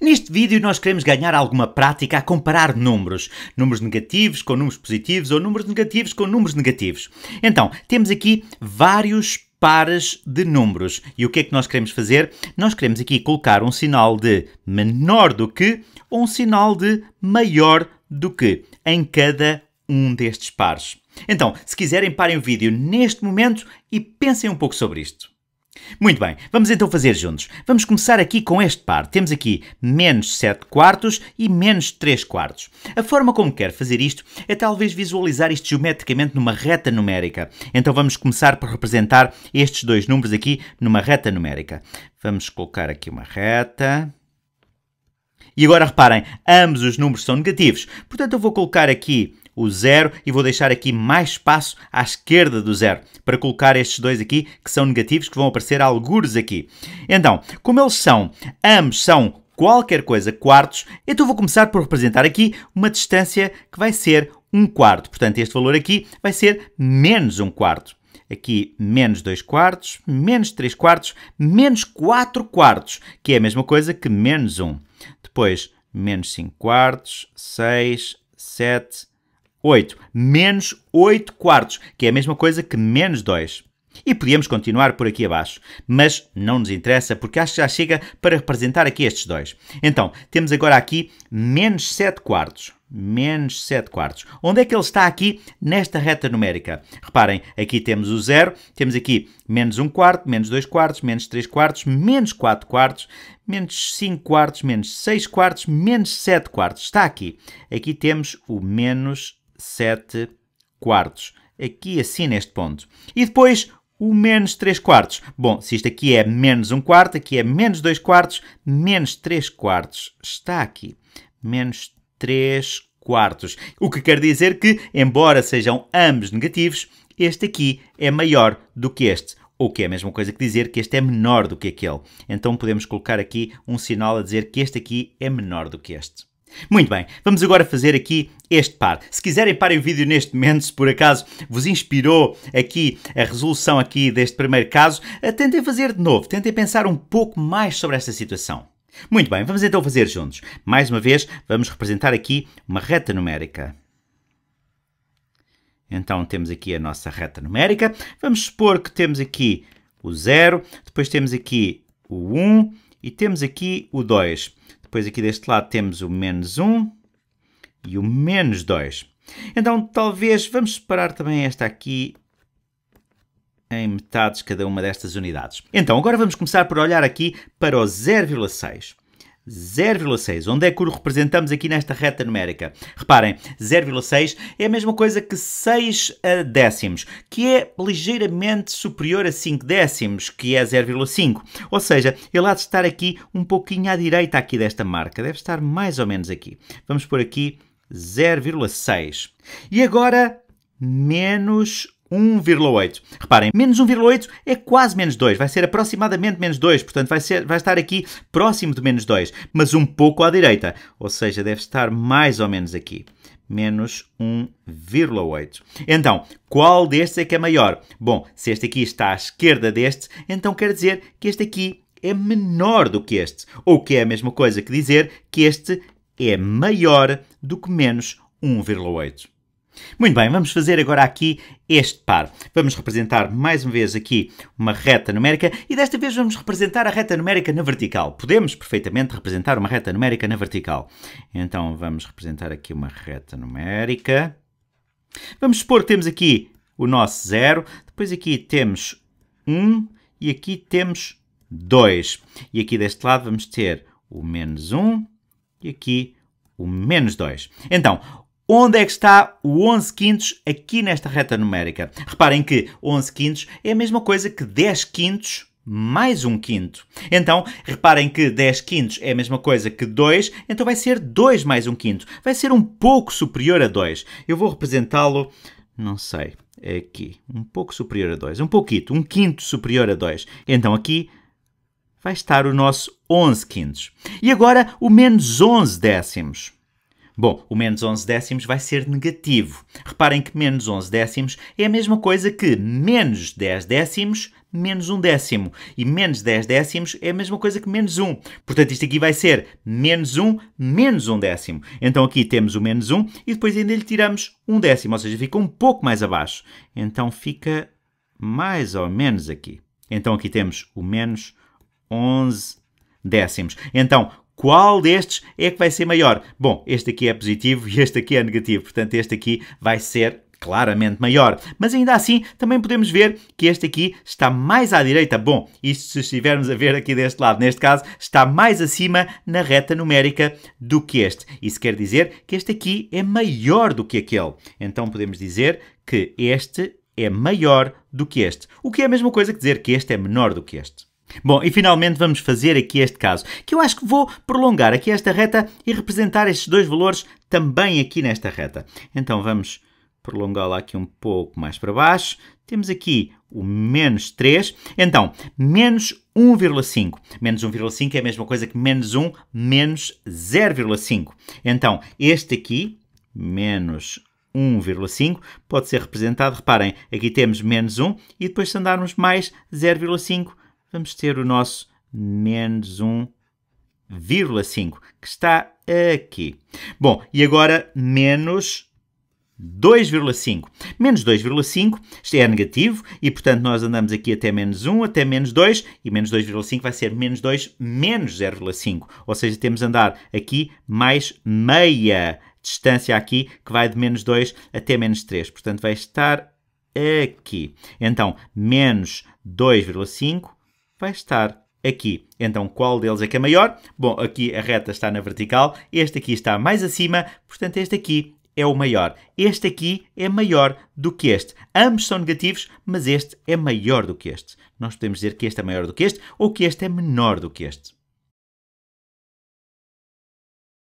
Neste vídeo nós queremos ganhar alguma prática a comparar números, números negativos com números positivos ou números negativos com números negativos. Então, temos aqui vários pares de números. E o que é que nós queremos fazer? Nós queremos aqui colocar um sinal de menor do que ou um sinal de maior do que em cada um destes pares. Então, se quiserem, parem o vídeo neste momento e pensem um pouco sobre isto. Muito bem, vamos então fazer juntos. Vamos começar aqui com este par. Temos aqui menos 7 quartos e menos 3 quartos. A forma como quero fazer isto é talvez visualizar isto geometricamente numa reta numérica. Então vamos começar por representar estes dois números aqui numa reta numérica. Vamos colocar aqui uma reta. E agora reparem, ambos os números são negativos. Portanto, eu vou colocar aqui o 0 e vou deixar aqui mais espaço à esquerda do 0 para colocar estes dois aqui que são negativos que vão aparecer algures aqui. Então, como eles são, ambos são qualquer coisa quartos, então vou começar por representar aqui uma distância que vai ser 1 quarto. Portanto, este valor aqui vai ser menos 1 quarto aqui menos 2 quartos, menos 3 quartos, menos 4 quartos, que é a mesma coisa que menos 1. Depois, menos 5 quartos, 6, 7 8 menos 8 quartos, que é a mesma coisa que menos 2. E podíamos continuar por aqui abaixo, mas não nos interessa porque acho que já chega para representar aqui estes dois. Então, temos agora aqui menos 7 quartos. Menos 7 quartos. Onde é que ele está aqui nesta reta numérica? Reparem, aqui temos o zero, temos aqui menos 1 quarto, menos 2 quartos, menos 3 quartos, menos 4 quartos, menos 5 quartos, menos 6 quartos, menos 7 quartos. Está aqui. Aqui temos o menos 7 quartos. Aqui assim neste ponto. E depois o menos 3 quartos. Bom, se isto aqui é menos 1 quarto, aqui é menos 2 quartos, menos 3 quartos. Está aqui. Menos 3 quartos. O que quer dizer que, embora sejam ambos negativos, este aqui é maior do que este. Ou que é a mesma coisa que dizer que este é menor do que aquele. Então podemos colocar aqui um sinal a dizer que este aqui é menor do que este. Muito bem, vamos agora fazer aqui este par. Se quiserem parem o vídeo neste momento, se por acaso vos inspirou aqui a resolução aqui deste primeiro caso, eh, tentem fazer de novo, tentem pensar um pouco mais sobre esta situação. Muito bem, vamos então fazer juntos. Mais uma vez, vamos representar aqui uma reta numérica. Então temos aqui a nossa reta numérica. Vamos supor que temos aqui o 0, depois temos aqui o 1 um, e temos aqui o 2. Depois aqui deste lado temos o menos 1 e o menos 2. Então talvez vamos separar também esta aqui em metades cada uma destas unidades. Então agora vamos começar por olhar aqui para o 0,6. 0,6. Onde é que o representamos aqui nesta reta numérica? Reparem, 0,6 é a mesma coisa que 6 décimos, que é ligeiramente superior a 5 décimos, que é 0,5. Ou seja, ele há de estar aqui um pouquinho à direita aqui desta marca. Deve estar mais ou menos aqui. Vamos por aqui 0,6. E agora, menos 1,8. Reparem, menos 1,8 é quase menos 2, vai ser aproximadamente menos 2, portanto vai, ser, vai estar aqui próximo de menos 2, mas um pouco à direita, ou seja, deve estar mais ou menos aqui. Menos 1,8. Então, qual destes é que é maior? Bom, se este aqui está à esquerda deste, então quer dizer que este aqui é menor do que este, ou que é a mesma coisa que dizer que este é maior do que menos 1,8. Muito bem, vamos fazer agora aqui este par. Vamos representar mais uma vez aqui uma reta numérica e desta vez vamos representar a reta numérica na vertical. Podemos perfeitamente representar uma reta numérica na vertical. Então vamos representar aqui uma reta numérica. Vamos supor que temos aqui o nosso 0, depois aqui temos 1 um, e aqui temos 2. E aqui deste lado vamos ter o menos 1 um, e aqui o menos 2. Então, Onde é que está o 11 quintos aqui nesta reta numérica? Reparem que 11 quintos é a mesma coisa que 10 quintos mais um quinto. Então, reparem que 10 quintos é a mesma coisa que 2, então vai ser 2 mais um quinto. Vai ser um pouco superior a 2. Eu vou representá-lo, não sei, aqui. Um pouco superior a 2. Um pouquito, um quinto superior a 2. Então aqui vai estar o nosso 11 quintos. E agora o menos 11 décimos. Bom, o menos 11 décimos vai ser negativo. Reparem que menos 11 décimos é a mesma coisa que menos 10 décimos menos 1 um décimo. E menos 10 décimos é a mesma coisa que menos 1. Portanto, isto aqui vai ser menos 1 menos 1 um décimo. Então aqui temos o menos 1 e depois ainda lhe tiramos 1 um décimo, ou seja, fica um pouco mais abaixo. Então fica mais ou menos aqui. Então aqui temos o menos 11 décimos. Então, qual destes é que vai ser maior? Bom, este aqui é positivo e este aqui é negativo, portanto, este aqui vai ser claramente maior. Mas ainda assim, também podemos ver que este aqui está mais à direita. Bom, isto se estivermos a ver aqui deste lado, neste caso, está mais acima na reta numérica do que este. Isso quer dizer que este aqui é maior do que aquele. Então podemos dizer que este é maior do que este, o que é a mesma coisa que dizer que este é menor do que este. Bom, e finalmente vamos fazer aqui este caso, que eu acho que vou prolongar aqui esta reta e representar estes dois valores também aqui nesta reta. Então vamos prolongá-la aqui um pouco mais para baixo. Temos aqui o menos 3. Então, menos 1,5. Menos 1,5 é a mesma coisa que menos 1 menos 0,5. Então, este aqui, menos 1,5, pode ser representado, reparem, aqui temos menos 1 e depois se andarmos mais 0,5 vamos ter o nosso menos 1,5, que está aqui. Bom, e agora menos 2,5. Menos 2,5, isto é negativo, e portanto nós andamos aqui até menos 1, até menos 2, e menos 2,5 vai ser menos 2 menos 0,5. Ou seja, temos de andar aqui mais meia distância aqui, que vai de menos 2 até menos 3. Portanto, vai estar aqui. Então, menos 2,5 vai estar aqui. Então, qual deles é que é maior? Bom, aqui a reta está na vertical, este aqui está mais acima, portanto, este aqui é o maior. Este aqui é maior do que este. Ambos são negativos, mas este é maior do que este. Nós podemos dizer que este é maior do que este ou que este é menor do que este.